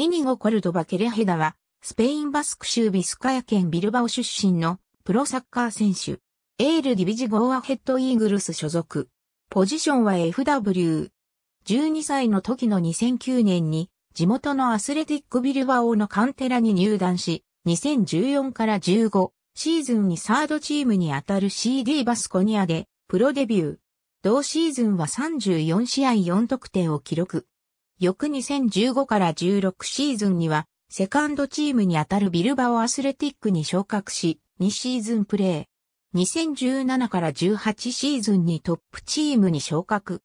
イニゴ・コルドバ・ケレヘダは、スペインバスク州ビスカヤ県ビルバオ出身のプロサッカー選手。エール・ディビジ・ゴーアヘッド・イーグルス所属。ポジションは FW。12歳の時の2009年に地元のアスレティックビルバオのカンテラに入団し、2014から15シーズンにサードチームにあたる CD バスコニアでプロデビュー。同シーズンは34試合4得点を記録。翌2015から16シーズンには、セカンドチームに当たるビルバオアスレティックに昇格し、2シーズンプレー。2017から18シーズンにトップチームに昇格。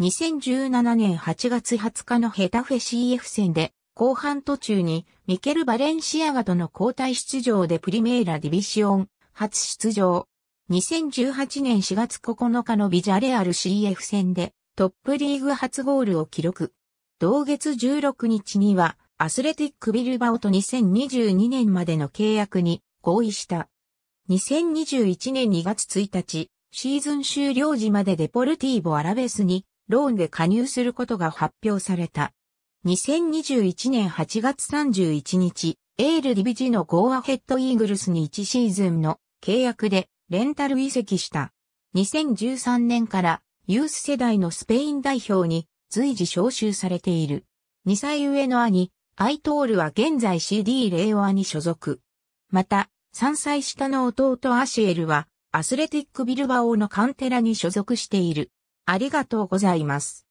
2017年8月20日のヘタフェ CF 戦で、後半途中にミケル・バレンシアガとの交代出場でプリメーラ・ディビシオン初出場。2018年4月9日のビジャレアル CF 戦でトップリーグ初ゴールを記録。同月16日には、アスレティックビルバオと2022年までの契約に合意した。2021年2月1日、シーズン終了時までデポルティーボ・アラベスにローンで加入することが発表された。2021年8月31日、エール・ディビジのゴーアヘッド・イーグルスに1シーズンの契約でレンタル移籍した。2013年からユース世代のスペイン代表に随時招集されている。2歳上の兄、アイトールは現在 CD レイオアに所属。また、3歳下の弟アシエルは、アスレティックビルバオのカンテラに所属している。ありがとうございます。